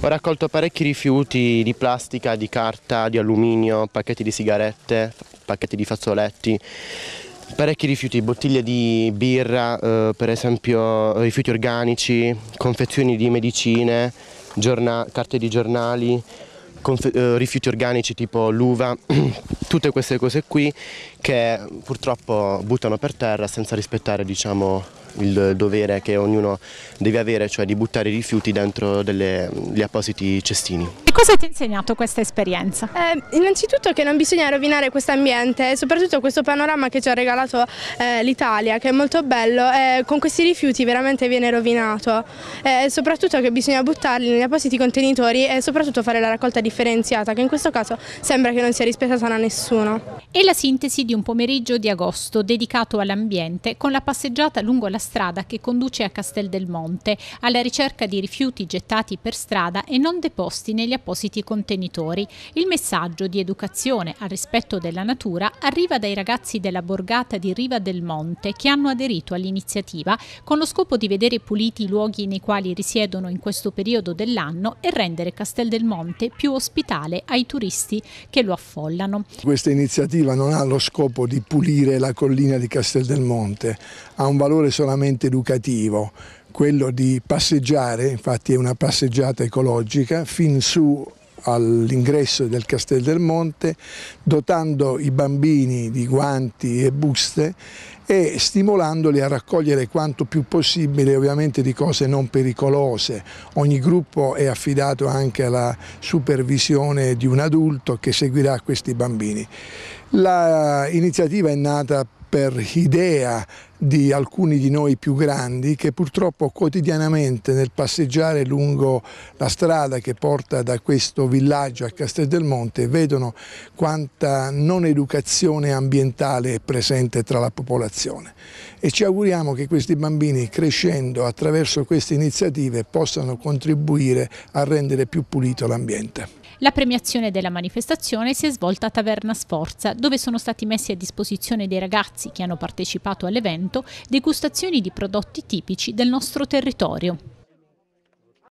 Ho raccolto parecchi rifiuti di plastica, di carta, di alluminio, pacchetti di sigarette, pacchetti di fazzoletti, parecchi rifiuti, bottiglie di birra, eh, per esempio rifiuti organici, confezioni di medicine, carte di giornali, eh, rifiuti organici tipo l'uva, tutte queste cose qui che purtroppo buttano per terra senza rispettare diciamo, il dovere che ognuno deve avere, cioè di buttare i rifiuti dentro delle, gli appositi cestini cosa ti ha insegnato questa esperienza? Eh, innanzitutto che non bisogna rovinare questo ambiente e eh, soprattutto questo panorama che ci ha regalato eh, l'Italia che è molto bello e con questi rifiuti veramente viene rovinato e eh, soprattutto che bisogna buttarli negli appositi contenitori e soprattutto fare la raccolta differenziata che in questo caso sembra che non sia rispettata da nessuno. E la sintesi di un pomeriggio di agosto dedicato all'ambiente con la passeggiata lungo la strada che conduce a Castel del Monte alla ricerca di rifiuti gettati per strada e non deposti negli appositi appositi contenitori. Il messaggio di educazione al rispetto della natura arriva dai ragazzi della borgata di Riva del Monte che hanno aderito all'iniziativa con lo scopo di vedere puliti i luoghi nei quali risiedono in questo periodo dell'anno e rendere Castel del Monte più ospitale ai turisti che lo affollano. Questa iniziativa non ha lo scopo di pulire la collina di Castel del Monte, ha un valore solamente educativo quello di passeggiare, infatti è una passeggiata ecologica, fin su all'ingresso del Castel del Monte, dotando i bambini di guanti e buste e stimolandoli a raccogliere quanto più possibile ovviamente di cose non pericolose. Ogni gruppo è affidato anche alla supervisione di un adulto che seguirà questi bambini. L'iniziativa è nata per idea di alcuni di noi più grandi che purtroppo quotidianamente nel passeggiare lungo la strada che porta da questo villaggio a Castel del Monte vedono quanta non educazione ambientale è presente tra la popolazione e ci auguriamo che questi bambini crescendo attraverso queste iniziative possano contribuire a rendere più pulito l'ambiente. La premiazione della manifestazione si è svolta a Taverna Sforza, dove sono stati messi a disposizione dei ragazzi che hanno partecipato all'evento degustazioni di prodotti tipici del nostro territorio.